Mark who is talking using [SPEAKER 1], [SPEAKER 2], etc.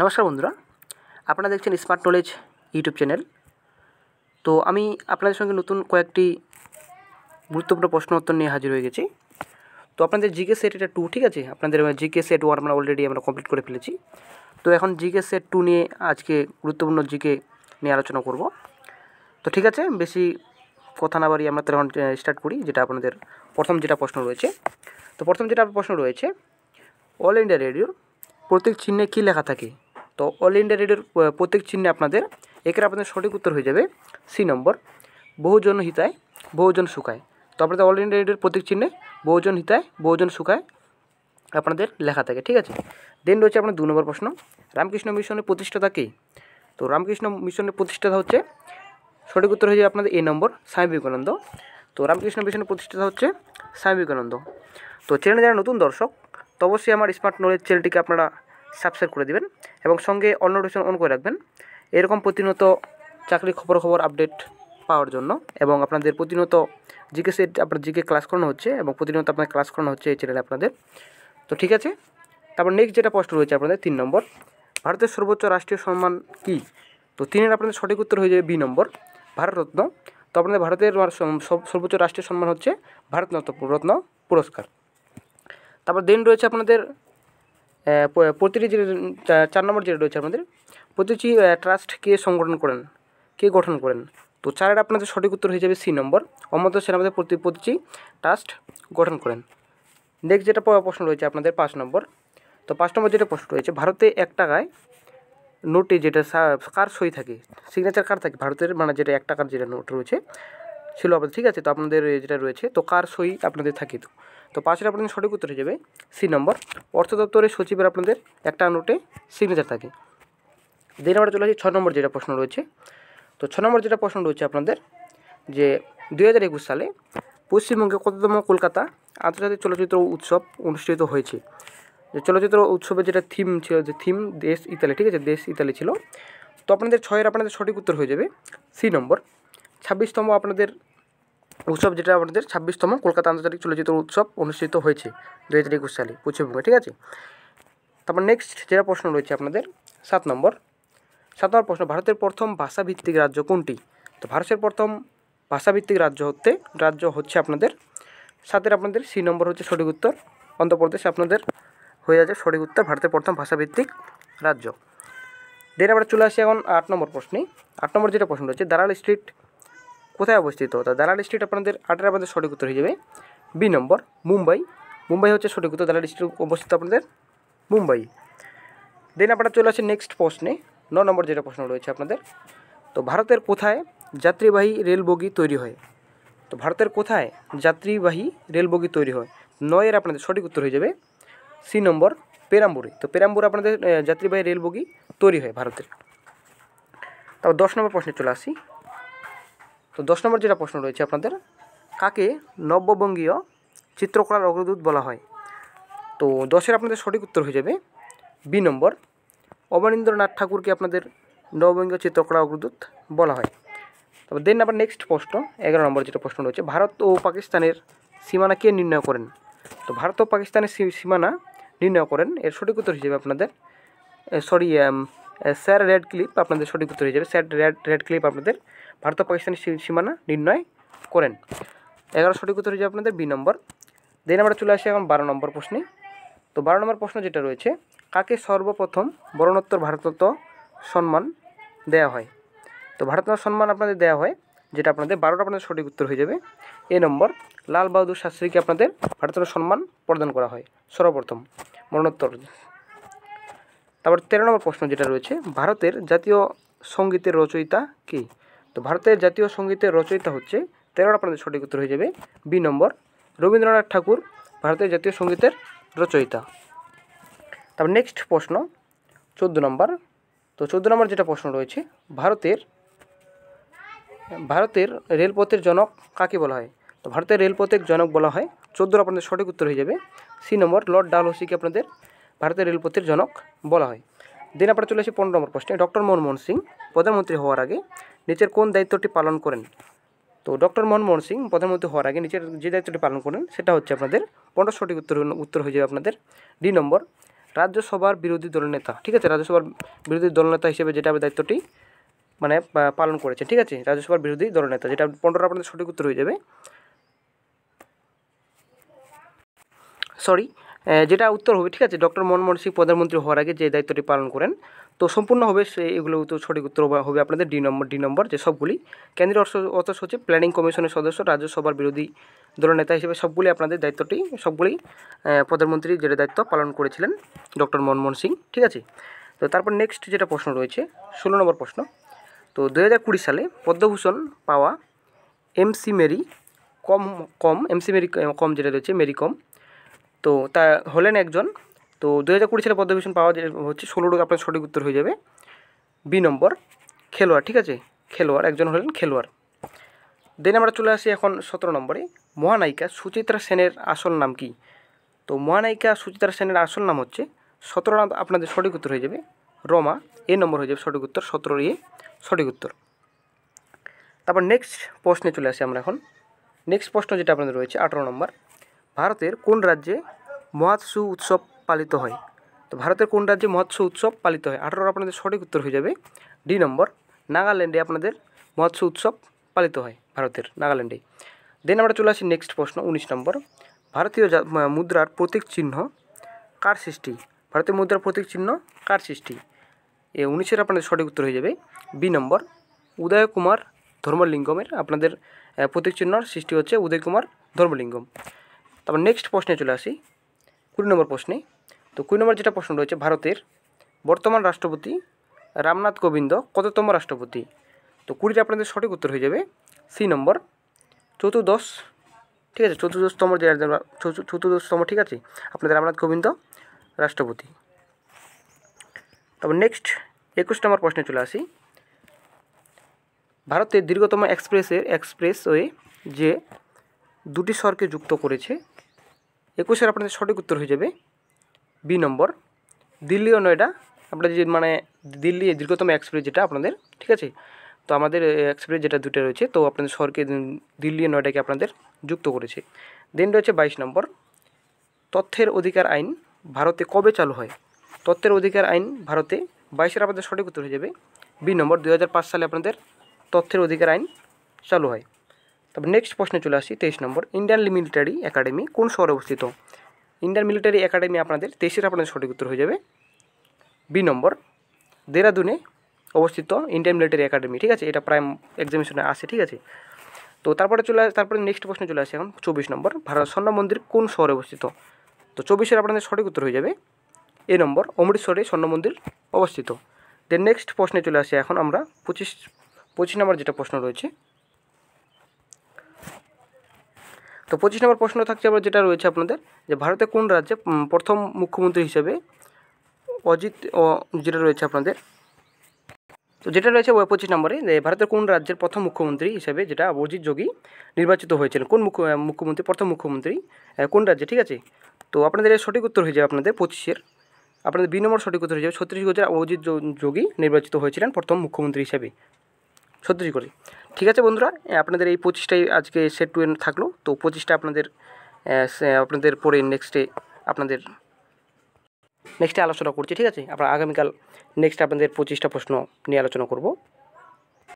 [SPEAKER 1] নমস্কার বন্ধুরা আপনারা দেখছেন স্মার্ট নলেজ ইউটিউব চ্যানেল তো আমি আপনাদের সঙ্গে নতুন কয়েকটি গুরুত্বপূর্ণ প্রশ্ন উত্তর নিয়ে হাজির হয়ে গেছি তো আপনাদের জিকে সেট এটা টু ঠিক আছে আপনাদের জিকে সেট ওয়ান আমরা অলরেডি আমরা কমপ্লিট করে ফেলেছি তো এখন জিকে সেট টু নিয়ে আজকে গুরুত্বপূর্ণ জিকে নিয়ে আলোচনা করব তো ঠিক আছে বেশি কথা না বাড়িয়ে আমরা তখন স্টার্ট করি যেটা আপনাদের প্রথম যেটা প্রশ্ন রয়েছে তো প্রথম যেটা প্রশ্ন রয়েছে অল ইন্ডিয়া রেডিওর প্রত্যেক চিহ্নে কী লেখা থাকে তো অল ইন্ডিয়া রেডের প্রত্যেক চিহ্নে আপনাদের একের আপনাদের সঠিক উত্তর হয়ে যাবে সি নম্বর বহুজন হিতায় বহুজন শুকায় তো আপনাদের অল ইন্ডিয়া রেডের প্রতীক চিহ্নে বহুজন হিতায় বহুজন শুকায় আপনাদের লেখা থাকে ঠিক আছে দেন রয়েছে আপনার দু নম্বর প্রশ্ন রামকৃষ্ণ মিশনের প্রতিষ্ঠাতা কী তো রামকৃষ্ণ মিশনের প্রতিষ্ঠাতা হচ্ছে সঠিক উত্তর হয়ে যাবে আপনাদের এ নম্বর স্বামী বিবেকানন্দ তো রামকৃষ্ণ মিশনের প্রতিষ্ঠাতা হচ্ছে স্বামী বিবেকানন্দ তো চ্যানেলে যারা নতুন দর্শক তো অবশ্যই আমার স্মার্ট নলেজ চ্যানেলটিকে আপনারা সাবস্ক্রাইব করে দেবেন এবং সঙ্গে অল নোটিফিকেশন অন করে রাখবেন এরকম প্রতিনিয়ত চাকরি খবর খবর আপডেট পাওয়ার জন্য এবং আপনাদের প্রতিনিয়ত জিকে সেট আপনার জিকে ক্লাস করানো হচ্ছে এবং প্রতিনিয়ত আপনার ক্লাস করানো হচ্ছে এই চ্যানেলে আপনাদের তো ঠিক আছে তারপর নেক্সট যেটা প্রশ্ন রয়েছে আপনাদের তিন নম্বর ভারতের সর্বোচ্চ রাষ্ট্রীয় সম্মান কি তো তিনের আপনাদের সঠিক উত্তর হয়ে যাবে বি নম্বর ভারতরত্ন তো আপনাদের ভারতের সর্বোচ্চ রাষ্ট্রীয় সম্মান হচ্ছে ভারতরত্ন রত্ন পুরস্কার তারপর দেন রয়েছে আপনাদের প্রতিটি যে চার নম্বর যেটা রয়েছে আমাদের প্রতিটি ট্রাস্ট কে সংগঠন করেন কে গঠন করেন তো চারের আপনাদের সঠিক উত্তর হয়ে যাবে সি নম্বর সেন আমাদের প্রতি প্রতিটি ট্রাস্ট গঠন করেন নেক্সট যেটা প্রশ্ন রয়েছে আপনাদের পাঁচ নম্বর তো পাঁচ নম্বর যেটা প্রশ্ন রয়েছে ভারতে এক টাকায় নোটে যেটা কার সই থাকে সিগনেচার কার থাকে ভারতের মানে যেটা এক টাকার যেটা নোট রয়েছে ছিল আপনাদের ঠিক আছে তো আপনাদের যেটা রয়েছে তো কার সই আপনাদের থাকে তো তো পাঁচের আপনাদের সঠিক উত্তর হয়ে যাবে সি নম্বর অর্থ দপ্তরের সচিবের আপনাদের একটা নোটে সিগনেচার থাকে দিন আমরা চলে আসি ছ নম্বর যেটা প্রশ্ন রয়েছে তো ছ নম্বর যেটা প্রশ্ন রয়েছে আপনাদের যে দু হাজার একুশ সালে পশ্চিমবঙ্গে কততম কলকাতা আন্তর্জাতিক চলচ্চিত্র উৎসব অনুষ্ঠিত হয়েছে যে চলচ্চিত্র উৎসবের যেটা থিম ছিল যে থিম দেশ ইতালি ঠিক আছে দেশ ইতালি ছিল তো আপনাদের ছয়ের আপনাদের সঠিক উত্তর হয়ে যাবে সি নম্বর ছাব্বিশতম আপনাদের উৎসব যেটা আমাদের ছাব্বিশতম কলকাতা আন্তর্জাতিক চলচ্চিত্র উৎসব অনুষ্ঠিত হয়েছে দু হাজার একুশ সালে পশ্চিমবঙ্গে ঠিক আছে তারপর নেক্সট যেটা প্রশ্ন রয়েছে আপনাদের সাত নম্বর সাত নম্বর প্রশ্ন ভারতের প্রথম ভাষাভিত্তিক রাজ্য কোনটি তো ভারতের প্রথম ভাষাভিত্তিক রাজ্য হতে রাজ্য হচ্ছে আপনাদের সাতের আপনাদের সি নম্বর হচ্ছে সঠিক উত্তর অন্ধ্রপ্রদেশ আপনাদের হয়ে যাচ্ছে সঠিক উত্তর ভারতের প্রথম ভাষাভিত্তিক রাজ্য দেন আমরা চলে আসি এখন আট নম্বর প্রশ্নে আট নম্বর যেটা প্রশ্ন রয়েছে দারাল স্ট্রিট কোথায় অবস্থিত তা দালাল স্ট্রিট আপনাদের আটের আপনাদের সঠিক উত্তর হয়ে যাবে বি নম্বর মুম্বাই মুম্বাই হচ্ছে সঠিক উত্তর দালাল স্ট্রিট অবস্থিত আপনাদের মুম্বাই দেন আপনারা চলে আসেন নেক্সট প্রশ্নে ন নম্বর যেটা প্রশ্ন রয়েছে আপনাদের তো ভারতের কোথায় যাত্রীবাহী রেল বগি তৈরি হয় তো ভারতের কোথায় যাত্রীবাহী রেল বগি তৈরি হয় নয়ের আপনাদের সঠিক উত্তর হয়ে যাবে সি নম্বর পেরাম্বুরে তো পেরাম্বুর আপনাদের যাত্রীবাহী রেল বগি তৈরি হয় ভারতের তারপর দশ নম্বর প্রশ্নে চলে আসি তো দশ নম্বর যেটা প্রশ্ন রয়েছে আপনাদের কাকে নব্যবঙ্গীয় চিত্রকলার অগ্রদূত বলা হয় তো দশের আপনাদের সঠিক উত্তর হয়ে যাবে বি নম্বর অবনীন্দ্রনাথ ঠাকুরকে আপনাদের নববঙ্গীয় চিত্রকলা অগ্রদূত বলা হয় তবে দেন আবার নেক্সট প্রশ্ন এগারো নম্বর যেটা প্রশ্ন রয়েছে ভারত ও পাকিস্তানের সীমানা কে নির্ণয় করেন তো ভারত ও পাকিস্তানের সীমানা নির্ণয় করেন এর সঠিক উত্তর হিসেবে আপনাদের সরি স্যার রেড ক্লিপ আপনাদের সঠিক উত্তর হয়ে যাবে স্যার রেড রেড ক্লিপ আপনাদের ভারত পাকিস্তানের সীমানা নির্ণয় করেন এগারো সঠিক উত্তর হয়ে যাবে আপনাদের বি নম্বর দেন আমরা চলে আসি এখন বারো নম্বর প্রশ্নে তো বারো নম্বর প্রশ্ন যেটা রয়েছে কাকে সর্বপ্রথম বরণোত্তর ভারতত্ব সম্মান দেয়া হয় তো ভারত সম্মান আপনাদের দেওয়া হয় যেটা আপনাদের বারোটা আপনাদের সঠিক উত্তর হয়ে যাবে এ নম্বর লাল বাহাদুর শাস্ত্রীকে আপনাদের ভারতের সম্মান প্রদান করা হয় সর্বপ্রথম মরণোত্তর তারপর তেরো নম্বর প্রশ্ন যেটা রয়েছে ভারতের জাতীয় সঙ্গীতের রচয়িতা কি তো ভারতের জাতীয় সঙ্গীতের রচয়িতা হচ্ছে তেরোটা আপনাদের সঠিক উত্তর হয়ে যাবে বি নম্বর রবীন্দ্রনাথ ঠাকুর ভারতের জাতীয় সঙ্গীতের রচয়িতা তারপর নেক্সট প্রশ্ন চোদ্দো নম্বর তো চোদ্দো নম্বর যেটা প্রশ্ন রয়েছে ভারতের ভারতের রেলপথের জনক কাকে বলা হয় তো ভারতের রেলপথের জনক বলা হয় চোদ্দোর আপনাদের সঠিক উত্তর হয়ে যাবে সি নম্বর লর্ড ডালহসিকে আপনাদের ভারতের রেলপথের জনক বলা হয় দিন আপনারা চলে আসি পনেরো নম্বর প্রশ্নে ডক্টর মনমোহন সিং প্রধানমন্ত্রী হওয়ার আগে নিচের কোন দায়িত্বটি পালন করেন তো ডক্টর মনমোহন সিং প্রধানমন্ত্রী হওয়ার আগে নিচের যে দায়িত্বটি পালন করেন সেটা হচ্ছে আপনাদের পনেরো সঠিক উত্তর উত্তর হয়ে যাবে আপনাদের ডি নম্বর রাজ্যসভার বিরোধী দলনেতা ঠিক আছে রাজ্যসভার বিরোধী দলনেতা হিসেবে যেটা দায়িত্বটি মানে পালন করেছে ঠিক আছে রাজ্যসভার বিরোধী দলনেতা যেটা পনেরো আপনাদের সঠিক উত্তর হয়ে যাবে সরি যেটা উত্তর হবে ঠিক আছে ডক্টর মনমোহন সিং প্রধানমন্ত্রী হওয়ার আগে যে দায়িত্বটি পালন করেন তো সম্পূর্ণ হবে সে এগুলো তো সঠিক উত্তর হবে আপনাদের ডি নম্বর ডি নম্বর যে সবগুলি কেন্দ্রীয় অর্থ সচিব প্ল্যানিং কমিশনের সদস্য রাজ্যসভার বিরোধী দলের নেতা হিসেবে সবগুলি আপনাদের দায়িত্বটি সবগুলি প্রধানমন্ত্রী যেটা দায়িত্ব পালন করেছিলেন ডক্টর মনমোহন সিং ঠিক আছে তো তারপর নেক্সট যেটা প্রশ্ন রয়েছে ষোলো নম্বর প্রশ্ন তো দু কুড়ি সালে পদ্মভূষণ পাওয়া এমসি মেরি কম কম এমসি মেরি কম যেটা রয়েছে মেরি কম তো তা হলেন একজন তো দু হাজার কুড়ি সালে পদ্মভূষণ পাওয়া হচ্ছে ষোলো টুকু আপনার সঠিক উত্তর হয়ে যাবে বি নম্বর খেলোয়াড় ঠিক আছে খেলোয়াড় একজন হলেন খেলোয়াড় দেন আমরা চলে আসি এখন সতেরো নম্বরে মহানায়িকা সুচিত্রা সেনের আসল নাম কি তো মহানায়িকা সুচিত্রা সেনের আসল নাম হচ্ছে সতেরো নাম আপনাদের সঠিক উত্তর হয়ে যাবে রমা এ নম্বর হয়ে যাবে সঠিক উত্তর সতেরো এ সঠিক উত্তর তারপর নেক্সট প্রশ্নে চলে আসি আমরা এখন নেক্সট প্রশ্ন যেটা আপনাদের রয়েছে আঠারো নম্বর ভারতের কোন রাজ্যে মহাৎসু উৎসব পালিত হয় তো ভারতের কোন রাজ্যে মৎস্য উৎসব পালিত হয় আঠারো আপনাদের সঠিক উত্তর হয়ে যাবে ডি নম্বর নাগাল্যান্ডে আপনাদের মৎস্য উৎসব পালিত হয় ভারতের নাগাল্যান্ডে দেন আমরা চলে আসি নেক্সট প্রশ্ন উনিশ নম্বর ভারতীয় মুদ্রার প্রতীক চিহ্ন কার সৃষ্টি ভারতীয় মুদ্রার প্রতীক চিহ্ন কার সৃষ্টি এ উনিশের আপনাদের সঠিক উত্তর হয়ে যাবে বি নম্বর উদয় কুমার ধর্মলিঙ্গমের আপনাদের প্রতীক চিহ্নর সৃষ্টি হচ্ছে উদয় কুমার ধর্মলিঙ্গম তারপর নেক্সট প্রশ্নে চলে আসি কুড়ি নম্বর প্রশ্নে তো কুড়ি নম্বর যেটা প্রশ্ন রয়েছে ভারতের বর্তমান রাষ্ট্রপতি রামনাথ কোবিন্দ কততম রাষ্ট্রপতি তো কুড়িটা আপনাদের সঠিক উত্তর হয়ে যাবে সি নম্বর চতুর্দশ ঠিক আছে চতুর্দশতম যে চতুর্দশতম ঠিক আছে আপনাদের রামনাথ কোবিন্দ রাষ্ট্রপতি তারপর নেক্সট একুশ নম্বর প্রশ্নে চলে আসি ভারতের দীর্ঘতম এক্সপ্রেসের এক্সপ্রেসওয়ে যে দুটি স্বরকে যুক্ত করেছে একুশের আপনাদের সঠিক উত্তর হয়ে যাবে বি নম্বর দিল্লি ও নয়ডা আপনাদের যে মানে দিল্লি দীর্ঘতম এক্সপ্রেস যেটা আপনাদের ঠিক আছে তো আমাদের এক্সপ্রেস যেটা দুটো রয়েছে তো আপনাদের শহরকে দিল্লি ও নয়ডাকে আপনাদের যুক্ত করেছে দেন রয়েছে বাইশ নম্বর তথ্যের অধিকার আইন ভারতে কবে চালু হয় তথ্যের অধিকার আইন ভারতে বাইশের আপনাদের সঠিক উত্তর হয়ে যাবে বি নম্বর দুই সালে আপনাদের তথ্যের অধিকার আইন চালু হয় তবে নেক্সট প্রশ্নে চলে আসি তেইশ নম্বর ইন্ডিয়ান মিলিটারি একাডেমি কোন শহরে অবস্থিত ইন্ডিয়ান মিলিটারি একাডেমি আপনাদের তেইশের আপনাদের সঠিক উত্তর হয়ে যাবে বি নম্বর দেরাদুনে অবস্থিত ইন্ডিয়ান মিলিটারি একাডেমি ঠিক আছে এটা প্রায় এক্সামিশনে আসে ঠিক আছে তো তারপরে চলে আসে তারপরে নেক্সট প্রশ্নে চলে আসে এখন চব্বিশ নম্বর ভারত স্বর্ণ মন্দির কোন শহরে অবস্থিত তো চব্বিশের আপনাদের সঠিক উত্তর হয়ে যাবে এ নম্বর অমৃতসরে স্বর্ণ মন্দির অবস্থিত দেন নেক্সট প্রশ্নে চলে আসি এখন আমরা পঁচিশ পঁচিশ নম্বর যেটা প্রশ্ন রয়েছে তো পঁচিশ নম্বর প্রশ্ন থাকছে আবার যেটা রয়েছে আপনাদের যে ভারতে কোন রাজ্যে প্রথম মুখ্যমন্ত্রী হিসেবে অজিত যেটা রয়েছে আপনাদের তো যেটা রয়েছে ওই পঁচিশ নম্বরে যে ভারতের কোন রাজ্যের প্রথম মুখ্যমন্ত্রী হিসেবে যেটা অজিত যোগী নির্বাচিত হয়েছিলেন কোন মুখ্য মুখ্যমন্ত্রী প্রথম মুখ্যমন্ত্রী কোন রাজ্যে ঠিক আছে তো আপনাদের সঠিক উত্তর হয়ে যাবে আপনাদের পঁচিশের আপনাদের বি নম্বর সঠিক উত্তর হয়ে যাবে ছত্রিশগড়ের অজিত যোগী নির্বাচিত হয়েছিলেন প্রথম মুখ্যমন্ত্রী হিসেবে ছত্রিশ করে ঠিক আছে বন্ধুরা আপনাদের এই পঁচিশটাই আজকে সেট টু এন থাকলো তো পঁচিশটা আপনাদের আপনাদের পরে নেক্সটে আপনাদের নেক্সটে আলোচনা করছি ঠিক আছে আমরা আগামীকাল নেক্সট আপনাদের পঁচিশটা প্রশ্ন নিয়ে আলোচনা করব